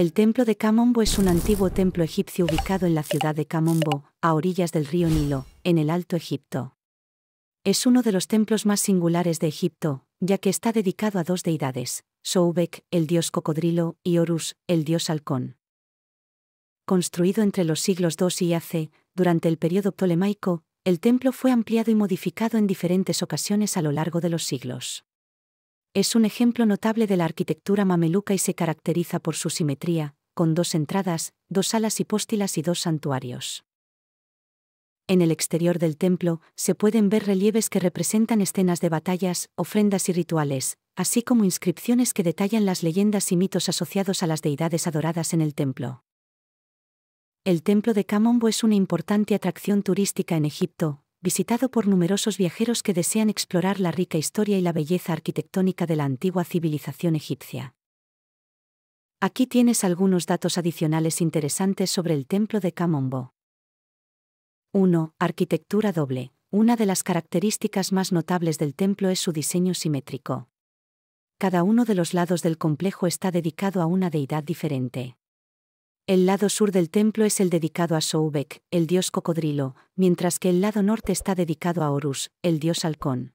El templo de Camombo es un antiguo templo egipcio ubicado en la ciudad de Camombo, a orillas del río Nilo, en el Alto Egipto. Es uno de los templos más singulares de Egipto, ya que está dedicado a dos deidades, Soubek, el dios cocodrilo, y Horus, el dios halcón. Construido entre los siglos II y AC, durante el periodo ptolemaico, el templo fue ampliado y modificado en diferentes ocasiones a lo largo de los siglos. Es un ejemplo notable de la arquitectura mameluca y se caracteriza por su simetría, con dos entradas, dos alas hipóstilas y dos santuarios. En el exterior del templo se pueden ver relieves que representan escenas de batallas, ofrendas y rituales, así como inscripciones que detallan las leyendas y mitos asociados a las deidades adoradas en el templo. El templo de Camombo es una importante atracción turística en Egipto, visitado por numerosos viajeros que desean explorar la rica historia y la belleza arquitectónica de la antigua civilización egipcia. Aquí tienes algunos datos adicionales interesantes sobre el templo de Kamombo. 1. Arquitectura doble. Una de las características más notables del templo es su diseño simétrico. Cada uno de los lados del complejo está dedicado a una deidad diferente. El lado sur del templo es el dedicado a Soubek, el dios cocodrilo, mientras que el lado norte está dedicado a Horus, el dios halcón.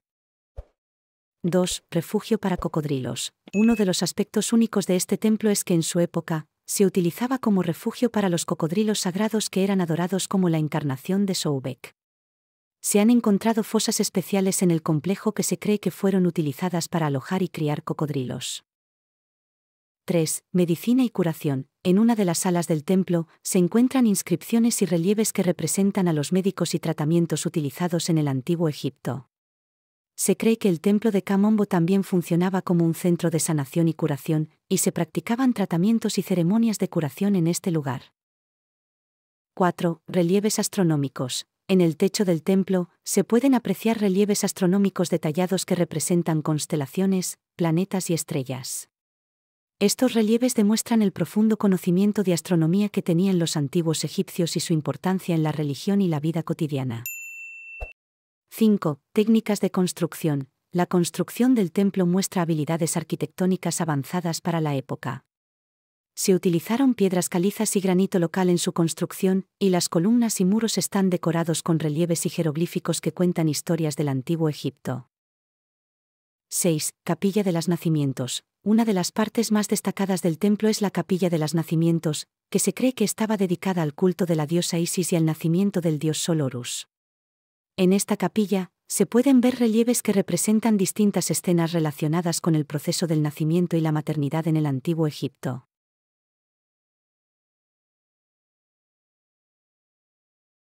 2. Refugio para cocodrilos. Uno de los aspectos únicos de este templo es que en su época, se utilizaba como refugio para los cocodrilos sagrados que eran adorados como la encarnación de Soubek. Se han encontrado fosas especiales en el complejo que se cree que fueron utilizadas para alojar y criar cocodrilos. 3. Medicina y curación en una de las salas del templo, se encuentran inscripciones y relieves que representan a los médicos y tratamientos utilizados en el antiguo Egipto. Se cree que el templo de Camombo también funcionaba como un centro de sanación y curación, y se practicaban tratamientos y ceremonias de curación en este lugar. 4. Relieves astronómicos. En el techo del templo se pueden apreciar relieves astronómicos detallados que representan constelaciones, planetas y estrellas. Estos relieves demuestran el profundo conocimiento de astronomía que tenían los antiguos egipcios y su importancia en la religión y la vida cotidiana. 5. Técnicas de construcción. La construcción del templo muestra habilidades arquitectónicas avanzadas para la época. Se utilizaron piedras calizas y granito local en su construcción, y las columnas y muros están decorados con relieves y jeroglíficos que cuentan historias del antiguo Egipto. 6. Capilla de los Nacimientos. Una de las partes más destacadas del templo es la capilla de los nacimientos, que se cree que estaba dedicada al culto de la diosa Isis y al nacimiento del dios Solorus. En esta capilla, se pueden ver relieves que representan distintas escenas relacionadas con el proceso del nacimiento y la maternidad en el antiguo Egipto.